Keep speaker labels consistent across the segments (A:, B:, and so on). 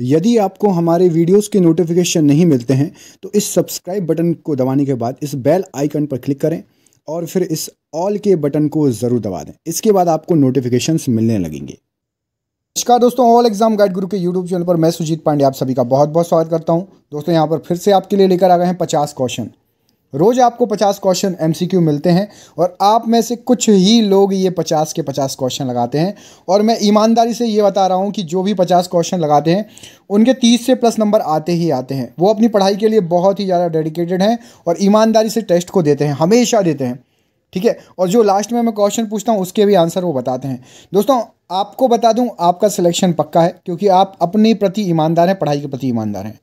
A: यदि आपको हमारे वीडियोस के नोटिफिकेशन नहीं मिलते हैं तो इस सब्सक्राइब बटन को दबाने के बाद इस बेल आइकन पर क्लिक करें और फिर इस ऑल के बटन को ज़रूर दबा दें इसके बाद आपको नोटिफिकेशंस मिलने लगेंगे नमस्कार दोस्तों ऑल एग्जाम गाइड गुरु के यूट्यूब चैनल पर मैं सुजीत पांडे आप सभी का बहुत बहुत स्वागत करता हूं दोस्तों यहां पर फिर से आपके लिए लेकर आ गए हैं पचास क्वेश्चन रोज़ आपको 50 क्वेश्चन एमसीक्यू मिलते हैं और आप में से कुछ ही लोग ये 50 के 50 क्वेश्चन लगाते हैं और मैं ईमानदारी से ये बता रहा हूँ कि जो भी 50 क्वेश्चन लगाते हैं उनके 30 से प्लस नंबर आते ही आते हैं वो अपनी पढ़ाई के लिए बहुत ही ज़्यादा डेडिकेटेड हैं और ईमानदारी से टेस्ट को देते हैं हमेशा देते हैं ठीक है और जो लास्ट में मैं क्वेश्चन पूछता हूँ उसके भी आंसर वो बताते हैं दोस्तों आपको बता दूँ आपका सिलेक्शन पक्का है क्योंकि आप अपने प्रति ईमानदार हैं पढ़ाई के प्रति ईमानदार हैं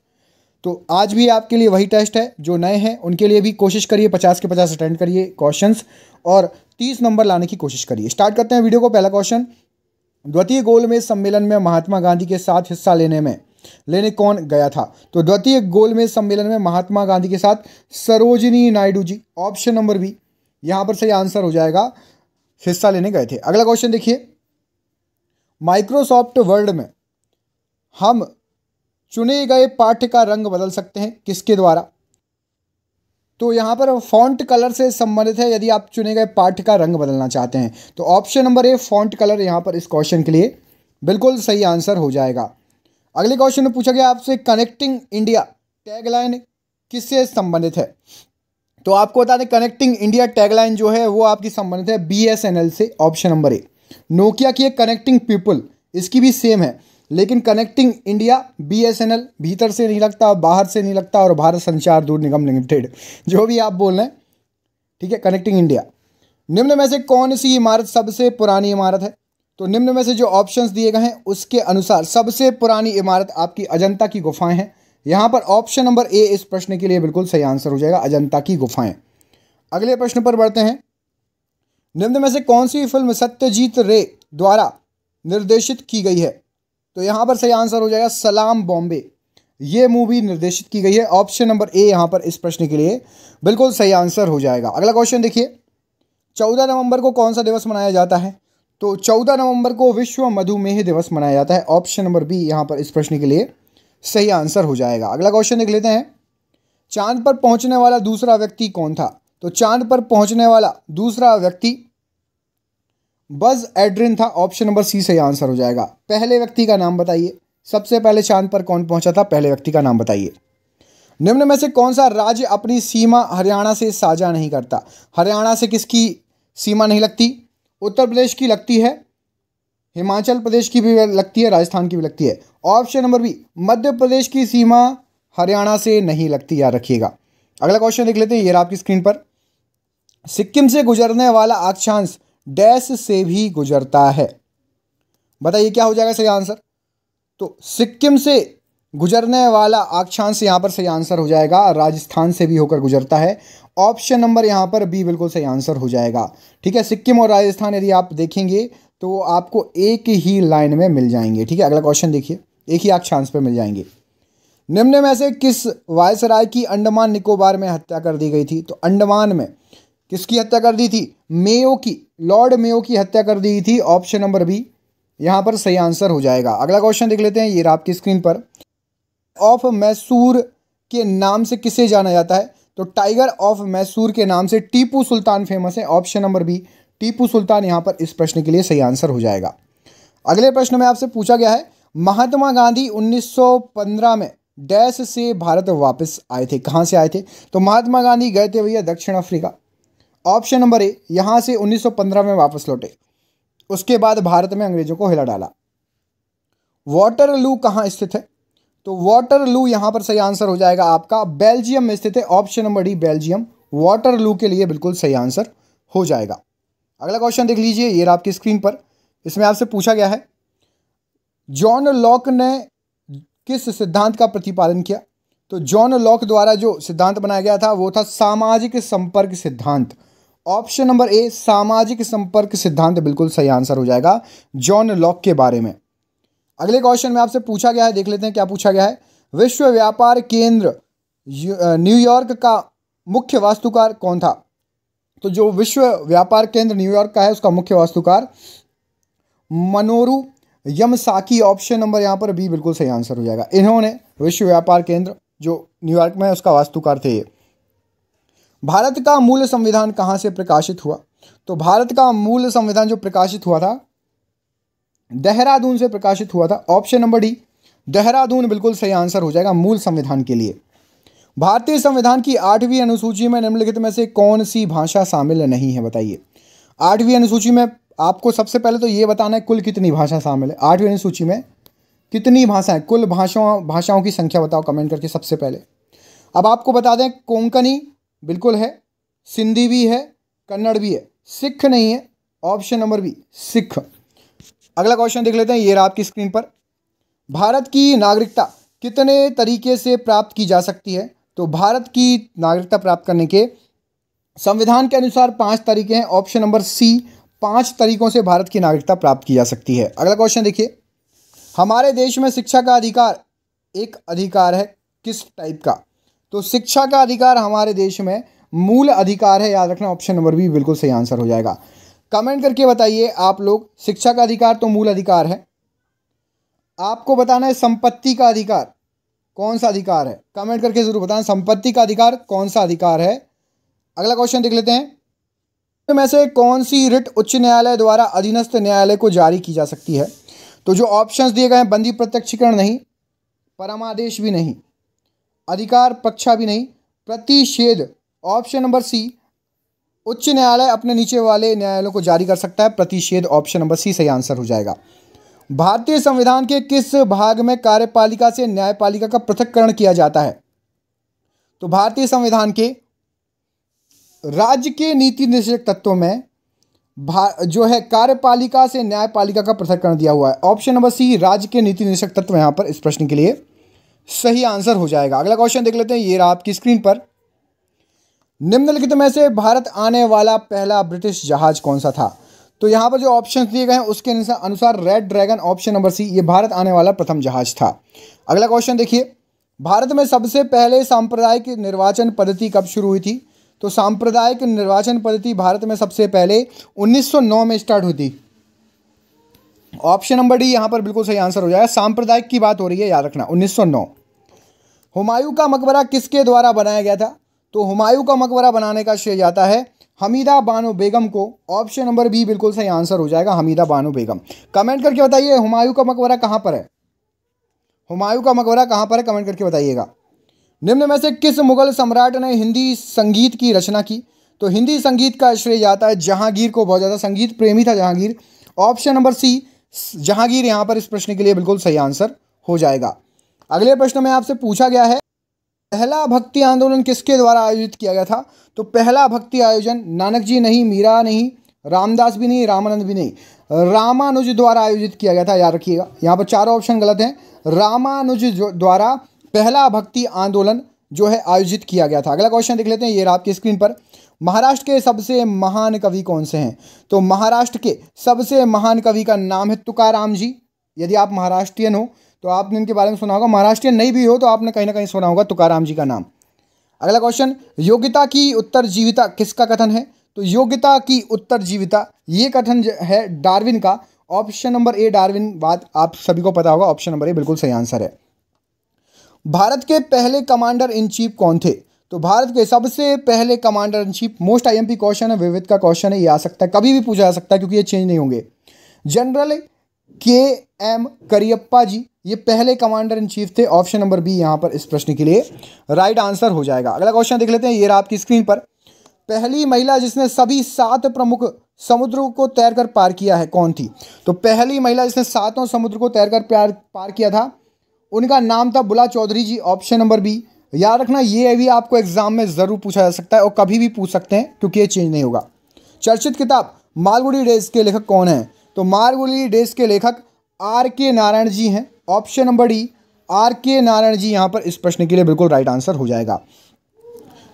A: तो आज भी आपके लिए वही टेस्ट है जो नए हैं उनके लिए भी कोशिश करिए पचास के पचास अटेंड करिए क्वेश्चंस और तीस नंबर लाने की कोशिश करिए स्टार्ट करते हैं वीडियो को पहला क्वेश्चन द्वितीय गोलमेज सम्मेलन में महात्मा गांधी के साथ हिस्सा लेने में लेने कौन गया था तो द्वितीय गोलमेज सम्मेलन में महात्मा गांधी के साथ Sarojini Naidu ji option number B यहां पर सही आंसर हो जाएगा हिस्सा लेने गए थे अगला क्वेश्चन देखिए माइक्रोसॉफ्ट वर्ल्ड में हम चुने गए पाठ्य का रंग बदल सकते हैं किसके द्वारा तो यहाँ पर फॉन्ट कलर से संबंधित है यदि आप चुने गए पाठ्य का रंग बदलना चाहते हैं तो option number A font colour यहाँ पर इस क्वेश्चन के लिए बिल्कुल सही आंसर हो जाएगा अगले क्वेश्चन में पूछा गया आपसे कनेक्टिंग इंडिया टैगलाइन किससे संबंधित है तो आपको बता दें कनेक्टिंग इंडिया टैगलाइन जो है वो आपकी संबंधित है बी से ऑप्शन नंबर ए नोकिया की एक कनेक्टिंग पीपल इसकी भी सेम है लेकिन कनेक्टिंग इंडिया बीएसएनएल भीतर से नहीं लगता बाहर से नहीं लगता और भारत संचार दूर निगम लिमिटेड जो भी आप बोल रहे हैं ठीक है कनेक्टिंग इंडिया निम्न में से कौन सी इमारत सबसे पुरानी इमारत है तो निम्न में से जो ऑप्शंस दिए गए हैं उसके अनुसार सबसे पुरानी इमारत आपकी अजंता की गुफाएं हैं यहाँ पर ऑप्शन नंबर ए इस प्रश्न के लिए बिल्कुल सही आंसर हो जाएगा अजंता की गुफाएं अगले प्रश्न पर बढ़ते हैं निम्न में से कौन सी फिल्म सत्यजीत रे द्वारा निर्देशित की गई है तो यहाँ पर सही आंसर हो जाएगा सलाम बॉम्बे ये मूवी निर्देशित की गई है ऑप्शन नंबर ए यहाँ पर इस प्रश्न के लिए बिल्कुल सही आंसर हो जाएगा अगला क्वेश्चन देखिए चौदह नवंबर को कौन सा दिवस मनाया जाता है तो चौदह नवंबर को विश्व मधुमेह दिवस मनाया जाता है ऑप्शन नंबर बी यहाँ पर इस प्रश्न के लिए सही आंसर हो जाएगा अगला क्वेश्चन देख लेते हैं चांद पर पहुंचने वाला दूसरा व्यक्ति कौन था तो चांद पर पहुंचने वाला दूसरा व्यक्ति बज एड्रिन था ऑप्शन नंबर सी सही आंसर हो जाएगा पहले व्यक्ति का नाम बताइए सबसे पहले चांद पर कौन पहुंचा था पहले व्यक्ति का नाम बताइए निम्न में से कौन सा राज्य अपनी सीमा हरियाणा से साझा नहीं करता हरियाणा से किसकी सीमा नहीं लगती उत्तर प्रदेश की लगती है हिमाचल प्रदेश की भी लगती है राजस्थान की भी लगती है option number B Madhya Pradesh की सीमा हरियाणा से नहीं लगती याद रखिएगा अगला क्वेश्चन देख लेते हैं ये आपकी स्क्रीन पर सिक्किम से गुजरने वाला अक्षांश डैश से भी गुजरता है बताइए क्या हो जाएगा सही आंसर तो सिक्किम से गुजरने वाला अक्षांश यहाँ पर सही आंसर हो जाएगा राजस्थान से भी होकर गुजरता है ऑप्शन नंबर यहाँ पर बी बिल्कुल सही आंसर हो जाएगा ठीक है सिक्किम और राजस्थान यदि आप देखेंगे तो आपको एक ही लाइन में मिल जाएंगे ठीक है अगला क्वेश्चन देखिए एक ही अक्षांश पर मिल जाएंगे निम्न में से किस वायसराय की अंडमान निकोबार में हत्या कर दी गई थी तो अंडमान में किसकी हत्या कर दी थी मेयो की लॉर्ड मेयो की हत्या कर दी थी ऑप्शन नंबर बी यहां पर सही आंसर हो जाएगा अगला क्वेश्चन देख लेते हैं ये रहा आपकी स्क्रीन पर ऑफ मैसूर के नाम से किसे जाना जाता है तो टाइगर ऑफ मैसूर के नाम से टीपू सुल्तान फेमस है option number B Tipu Sultan यहां पर इस प्रश्न के लिए सही आंसर हो जाएगा अगले प्रश्न में आपसे पूछा गया है महात्मा गांधी 1915 में डैश से भारत वापस आए थे कहां से आए थे तो महात्मा गांधी गए थे भैया दक्षिण अफ्रीका ऑप्शन नंबर ए यहाँ से 1915 में वापस लौटे उसके बाद भारत में अंग्रेजों को हिला डाला वाटर लू कहाँ स्थित है तो वाटर लू यहाँ पर सही आंसर हो जाएगा आपका बेल्जियम में स्थित है option number D Belgium Waterloo के लिए बिल्कुल सही आंसर हो जाएगा अगला क्वेश्चन देख लीजिए ये आपकी स्क्रीन पर इसमें आपसे पूछा गया है जॉन लॉक ने किस सिद्धांत का प्रतिपादन किया तो जॉन लॉक द्वारा जो सिद्धांत बनाया गया था वो था सामाजिक संपर्क सिद्धांत ऑप्शन नंबर ए सामाजिक संपर्क सिद्धांत बिल्कुल सही आंसर हो जाएगा जॉन लॉक के बारे में अगले क्वेश्चन में आपसे पूछा गया है देख लेते हैं क्या पूछा गया है विश्व व्यापार केंद्र न्यूयॉर्क का मुख्य वास्तुकार कौन था तो जो विश्व व्यापार केंद्र न्यूयॉर्क का है उसका मुख्य वास्तुकार मनोरू यमसाकी ऑप्शन नंबर यहां पर बी बिल्कुल सही आंसर हो जाएगा इन्होंने विश्व व्यापार केंद्र जो न्यूयॉर्क में है उसका वास्तुकार थे ये भारत का मूल संविधान कहाँ से प्रकाशित हुआ तो भारत का मूल संविधान जो प्रकाशित हुआ था देहरादून से प्रकाशित हुआ था ऑप्शन नंबर डी देहरादून बिल्कुल सही आंसर हो जाएगा मूल संविधान के लिए भारतीय संविधान की आठवीं अनुसूची में निम्नलिखित में से कौन सी भाषा शामिल नहीं है बताइए आठवीं अनुसूची में आपको सबसे पहले तो ये बताना है कुल कितनी भाषा शामिल है आठवीं अनुसूची में कितनी भाषाएं कुल भाषाओं भाषाओं की संख्या बताओ कमेंट करके सबसे पहले अब आपको बता दें कोंकणी बिल्कुल है सिंधी भी है कन्नड़ भी है सिख नहीं है ऑप्शन नंबर बी सिख अगला क्वेश्चन देख लेते हैं ये रहा आपकी स्क्रीन पर भारत की नागरिकता कितने तरीके से प्राप्त की जा सकती है तो भारत की नागरिकता प्राप्त करने के संविधान के अनुसार पांच तरीके हैं ऑप्शन नंबर सी पांच तरीकों से भारत की नागरिकता प्राप्त की जा सकती है अगला क्वेश्चन देखिए हमारे देश में शिक्षा का अधिकार एक अधिकार है किस टाइप का तो शिक्षा का अधिकार हमारे देश में मूल अधिकार है याद रखना ऑप्शन नंबर बी बिल्कुल सही आंसर हो जाएगा कमेंट करके बताइए आप लोग शिक्षा का अधिकार तो मूल अधिकार है आपको बताना है संपत्ति का अधिकार कौन सा अधिकार है कमेंट करके जरूर बताना संपत्ति का अधिकार कौन सा अधिकार है अगला क्वेश्चन देख लेते हैं तो में से कौन सी रिट उच्च न्यायालय द्वारा अधीनस्थ न्यायालय को जारी की जा सकती है तो जो ऑप्शंस दिए गए हैं बंदी प्रत्यक्षीकरण नहीं परमादेश भी नहीं अधिकार पक्षा भी नहीं प्रतिषेध ऑप्शन नंबर सी उच्च न्यायालय अपने नीचे वाले न्यायालयों को जारी कर सकता है प्रतिषेध ऑप्शन नंबर सी सही आंसर हो जाएगा भारतीय संविधान के किस भाग में कार्यपालिका से न्यायपालिका का पृथककरण किया जाता है तो भारतीय संविधान के राज्य के नीति निर्देशक तत्वों में जो है कार्यपालिका से न्यायपालिका का पृथककरण दिया हुआ है ऑप्शन नंबर सी राज्य के नीति निर्देशक तत्व यहां पर इस प्रश्न के लिए सही आंसर हो जाएगा अगला क्वेश्चन देख लेते हैं ये रहा आपकी स्क्रीन पर निम्नलिखित में से भारत आने वाला पहला ब्रिटिश जहाज कौन सा था तो यहाँ पर जो ऑप्शन दिए गए हैं उसके अनुसार red dragon option number C ये भारत आने वाला प्रथम जहाज था अगला क्वेश्चन देखिए भारत में सबसे पहले सांप्रदायिक निर्वाचन पद्धति कब शुरू हुई थी तो सांप्रदायिक निर्वाचन पद्धति भारत में सबसे पहले 1909 में स्टार्ट हुई थी ऑप्शन नंबर डी यहां पर बिल्कुल सही आंसर हो जाएगा सांप्रदायिक की बात हो रही है याद रखना 1909 हुमायूं का मकबरा किसके द्वारा बनाया गया था तो हुमायूं का मकबरा बनाने का श्रेय जाता है हमीदा बानो बेगम को ऑप्शन नंबर बी बिल्कुल सही आंसर हो जाएगा हमीदा बानो बेगम कमेंट करके बताइए हुमायूं का मकबरा कहां पर है हुमायूं का मकबरा कहां पर है कमेंट करके बताइएगा निम्न में से किस मुगल सम्राट ने हिंदी संगीत की रचना की तो हिंदी संगीत का श्रेय जाता है जहांगीर को बहुत ज़्यादा संगीत प्रेमी था Jahangir option number C Jahangir यहां पर इस प्रश्न के लिए बिल्कुल सही आंसर हो जाएगा अगले प्रश्न में आपसे पूछा गया है पहला भक्ति आंदोलन किसके द्वारा आयोजित किया गया था तो पहला भक्ति आयोजन नानक जी नहीं मीरा नहीं रामदास भी नहीं रामानंद भी नहीं रामानुज द्वारा आयोजित किया गया था याद रखिएगा यहाँ पर चारों ऑप्शन गलत हैं रामानुज द्वारा पहला भक्ति आंदोलन जो है आयोजित किया गया था अगला क्वेश्चन देख लेते हैं ये रहा आपकी स्क्रीन पर महाराष्ट्र के सबसे महान कवि कौन से हैं तो महाराष्ट्र के सबसे महान कवि का नाम है तुकाराम जी यदि आप महाराष्ट्रियन हो तो आपने इनके बारे में सुना होगा महाराष्ट्रियन नहीं भी हो तो आपने कहीं ना कहीं सुना होगा तुकाराम जी का नाम अगला क्वेश्चन योग्यता की उत्तर जीविता किसका कथन है तो योग्यता की उत्तर जीविता ये कथन है डार्विन का ऑप्शन नंबर ए डार्विन बात आप सभी को पता होगा ऑप्शन नंबर ए बिल्कुल सही आंसर है भारत के पहले कमांडर इन चीफ कौन थे तो भारत के सबसे पहले commander in chief most IMP question है विविध का क्वेश्चन है ये आ सकता है कभी भी पूछा जा सकता है क्योंकि ये चेंज नहीं होंगे जनरल के एम करियप्पा जी ये पहले कमांडर इन चीफ थे ऑप्शन नंबर बी यहां पर इस प्रश्न के लिए राइट आंसर हो जाएगा अगला क्वेश्चन देख लेते हैं ये रहा आपकी स्क्रीन पर पहली महिला जिसने सभी सात प्रमुख समुद्र को तैरकर पार किया है कौन थी तो पहली महिला जिसने सातों समुद्र को तैरकर पार किया था उनका नाम था Bula Chowdhury ji option number B याद रखना ये भी आपको एग्जाम में ज़रूर पूछा जा सकता है और कभी भी पूछ सकते हैं क्योंकि ये चेंज नहीं होगा चर्चित किताब मालगुड़ी डेज के लेखक कौन है तो मालगुड़ी डेज के लेखक आर के नारायण जी हैं ऑप्शन नंबर डी आर के नारायण जी यहाँ पर इस प्रश्न के लिए बिल्कुल राइट आंसर हो जाएगा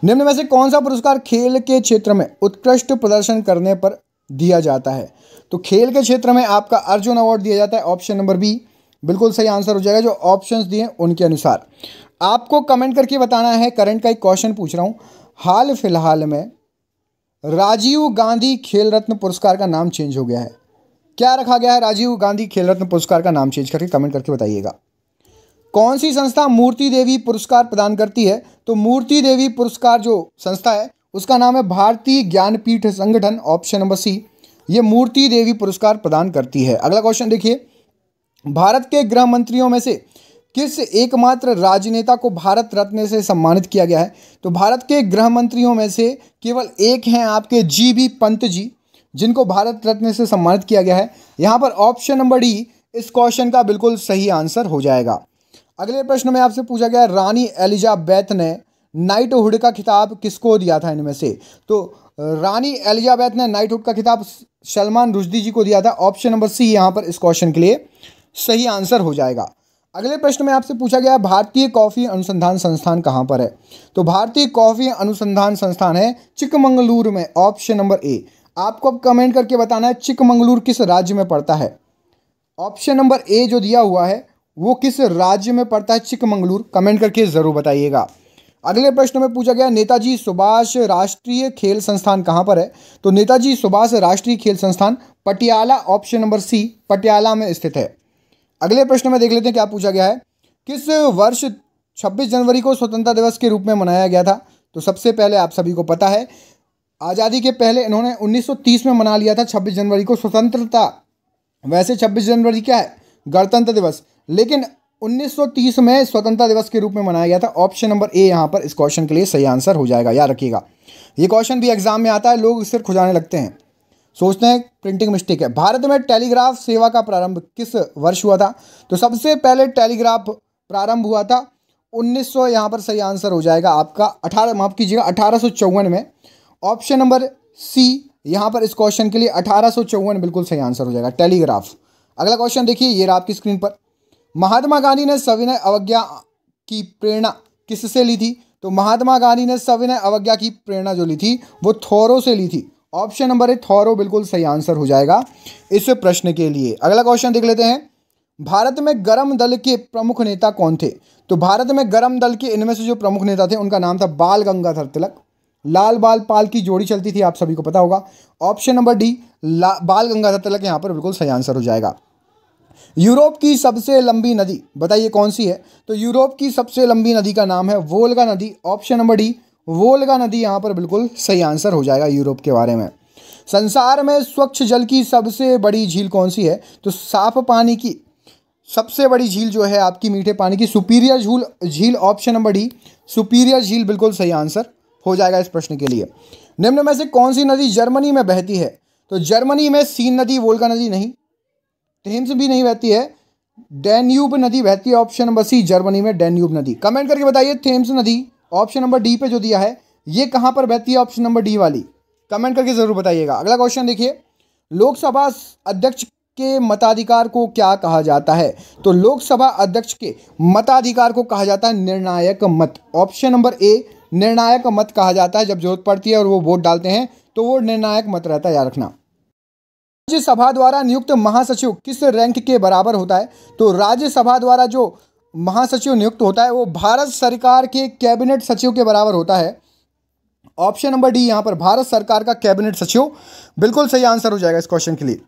A: निम्न में से कौन सा पुरस्कार खेल के क्षेत्र में उत्कृष्ट प्रदर्शन करने पर दिया जाता है तो खेल के क्षेत्र में आपका अर्जुन अवार्ड दिया जाता है ऑप्शन नंबर बी बिल्कुल सही आंसर हो जाएगा जो ऑप्शंस दिए उनके अनुसार आपको कमेंट करके बताना है करंट का एक क्वेश्चन पूछ रहा हूँ हाल फिलहाल में राजीव गांधी खेल रत्न पुरस्कार का नाम चेंज हो गया है क्या रखा गया है राजीव गांधी खेल रत्न पुरस्कार का नाम चेंज करके कमेंट करके बताइएगा कौन सी संस्था मूर्ति देवी पुरस्कार प्रदान करती है तो मूर्ति देवी पुरस्कार जो संस्था है उसका नाम है भारतीय ज्ञानपीठ संगठन ऑप्शन नंबर सी ये मूर्ति देवी पुरस्कार प्रदान करती है अगला क्वेश्चन देखिए भारत के गृह मंत्रियों में से किस एकमात्र राजनेता को भारत रत्न से सम्मानित किया गया है तो भारत के गृह मंत्रियों में से केवल एक हैं आपके जी बी पंत जी जिनको भारत रत्न से सम्मानित किया गया है यहाँ पर ऑप्शन नंबर डी इस क्वेश्चन का बिल्कुल सही आंसर हो जाएगा अगले प्रश्न में आपसे पूछा गया रानी एलिजाबैथ ने नाइटहुड का खिताब किसको दिया था इनमें से तो रानी एलिजाबैथ ने नाइटहुड का खिताब सलमान रुजदी जी को दिया था ऑप्शन नंबर सी यहाँ पर इस क्वेश्चन के लिए सही आंसर हो जाएगा अगले प्रश्न में आपसे पूछा गया भारतीय कॉफ़ी अनुसंधान संस्थान कहां पर है तो भारतीय कॉफ़ी अनुसंधान संस्थान है चिकमंगलूर में ऑप्शन नंबर ए आपको अब कमेंट करके बताना है चिकमंगलूर किस राज्य में पड़ता है ऑप्शन नंबर ए जो दिया हुआ है वो किस राज्य में पड़ता है चिकमंगलूर कमेंट करके ज़रूर बताइएगा अगले प्रश्न में पूछा गया नेताजी सुभाष राष्ट्रीय खेल संस्थान कहां पर है तो नेताजी सुभाष राष्ट्रीय खेल संस्थान Patiala option number C Patiala में स्थित है अगले प्रश्न में देख लेते हैं क्या पूछा गया है किस वर्ष 26 जनवरी को स्वतंत्रता दिवस के रूप में मनाया गया था तो सबसे पहले आप सभी को पता है आज़ादी के पहले इन्होंने 1930 में मना लिया था 26 जनवरी को स्वतंत्रता वैसे 26 जनवरी क्या है गणतंत्र दिवस लेकिन 1930 में स्वतंत्रता दिवस के रूप में मनाया गया था ऑप्शन नंबर ए यहाँ पर इस क्वेश्चन के लिए सही आंसर हो जाएगा याद रखिएगा ये क्वेश्चन भी एग्जाम में आता है लोग सिर खुजाने लगते हैं सोचते हैं प्रिंटिंग मिस्टेक है भारत में टेलीग्राफ सेवा का प्रारंभ किस वर्ष हुआ था तो सबसे पहले टेलीग्राफ प्रारंभ हुआ था 1900 यहाँ पर सही आंसर हो जाएगा आपका अठारह माफ कीजिएगा अठारह में ऑप्शन नंबर सी यहाँ पर इस क्वेश्चन के लिए अठारह बिल्कुल सही आंसर हो जाएगा टेलीग्राफ अगला क्वेश्चन देखिए ये रहा आपकी स्क्रीन पर महात्मा गांधी ने सविनय अवज्ञा की प्रेरणा किससे ली थी तो महात्मा गांधी ने सविनय अवज्ञा की प्रेरणा जो ली थी वो थोरों से ली थी ऑप्शन नंबर ए थौरो बिल्कुल सही आंसर हो जाएगा इस प्रश्न के लिए अगला क्वेश्चन देख लेते हैं भारत में गर्म दल के प्रमुख नेता कौन थे तो भारत में गर्म दल के इनमें से जो प्रमुख नेता थे उनका नाम था बाल गंगाधर तिलक लाल बाल पाल की जोड़ी चलती थी आप सभी को पता होगा ऑप्शन नंबर डी बाल गंगाधर तिलक यहाँ पर बिल्कुल सही आंसर हो जाएगा यूरोप की सबसे लंबी नदी बताइए कौन सी है तो यूरोप की सबसे लंबी नदी का नाम है वोल्गा नदी ऑप्शन नंबर डी वोल्गा नदी यहाँ पर बिल्कुल सही आंसर हो जाएगा यूरोप के बारे में संसार में स्वच्छ जल की सबसे बड़ी झील कौन सी है तो साफ पानी की सबसे बड़ी झील जो है आपकी मीठे पानी की सुपीरियर झूल झील ऑप्शन नंबर डी सुपीरियर झील बिल्कुल सही आंसर हो जाएगा इस प्रश्न के लिए निम्न में से कौन सी नदी जर्मनी में बहती है तो जर्मनी में सीन नदी वोल्गा नदी नहीं टेम्स भी नहीं बहती है डेन्यूब नदी बहती है ऑप्शन नंबर सी जर्मनी में डेन्यूब नदी कमेंट करके बताइए थेम्स नदी ऑप्शन नंबर डी पे जो दिया है ये कहाँ पर बहती है ऑप्शन नंबर डी वाली कमेंट करके ज़रूर बताइएगा अगला क्वेश्चन देखिए लोकसभा अध्यक्ष के मताधिकार को क्या कहा जाता है तो लोकसभा अध्यक्ष के मताधिकार को कहा जाता है निर्णायक मत ऑप्शन नंबर ए निर्णायक मत कहा जाता है जब जरूरत पड़ती है और वो वोट डालते हैं तो वो निर्णायक मत रहता है याद रखना राज्यसभा द्वारा नियुक्त महासचिव किस रैंक के बराबर होता है तो राज्यसभा द्वारा जो महासचिव नियुक्त होता है वो भारत सरकार के कैबिनेट सचिव के बराबर होता है ऑप्शन नंबर डी यहां पर भारत सरकार का कैबिनेट सचिव बिल्कुल सही आंसर हो जाएगा इस क्वेश्चन के लिए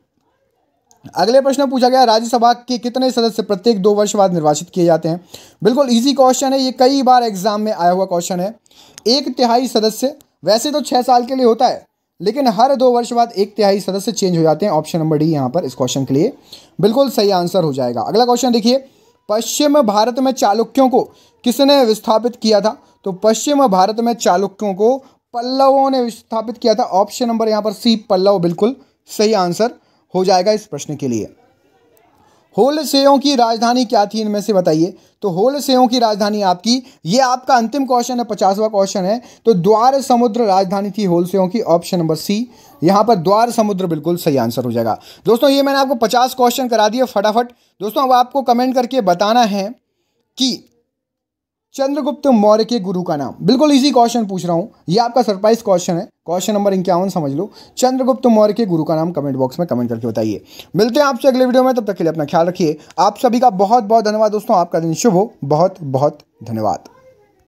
A: अगले प्रश्न पूछा गया राज्यसभा के कितने सदस्य प्रत्येक दो वर्ष बाद निर्वाचित किए जाते हैं बिल्कुल इजी क्वेश्चन है ये कई बार एग्जाम में आया हुआ क्वेश्चन है एक तिहाई सदस्य वैसे तो छह साल के लिए होता है लेकिन हर दो वर्ष बाद एक तिहाई सदस्य चेंज हो जाते हैं ऑप्शन नंबर डी यहां पर इस क्वेश्चन के लिए बिल्कुल सही आंसर हो जाएगा अगला क्वेश्चन देखिए पश्चिम भारत में चालुक्यों को किसने विस्थापित किया था तो पश्चिम भारत में चालुक्यों को पल्लवों ने विस्थापित किया था ऑप्शन नंबर यहाँ पर सी पल्लव बिल्कुल सही आंसर हो जाएगा इस प्रश्न के लिए सेओ की राजधानी क्या थी इनमें से बताइए तो सेओ की राजधानी आपकी ये आपका अंतिम क्वेश्चन है पचासवा क्वेश्चन है तो द्वार समुद्र राजधानी थी होलसेयों की ऑप्शन नंबर सी यहाँ पर द्वार समुद्र बिल्कुल सही आंसर हो जाएगा दोस्तों ये मैंने आपको पचास क्वेश्चन करा दिए फटाफट दोस्तों अब आपको कमेंट करके बताना है कि चंद्रगुप्त मौर्य के गुरु का नाम बिल्कुल इजी क्वेश्चन पूछ रहा हूँ ये आपका सरप्राइज क्वेश्चन है क्वेश्चन नंबर इक्यावन समझ लो चंद्रगुप्त मौर्य के गुरु का नाम कमेंट बॉक्स में कमेंट करके बताइए मिलते हैं आपसे अगले वीडियो में तब तक के लिए अपना ख्याल रखिए आप सभी का बहुत बहुत धन्यवाद दोस्तों आपका दिन शुभ हो बहुत बहुत धन्यवाद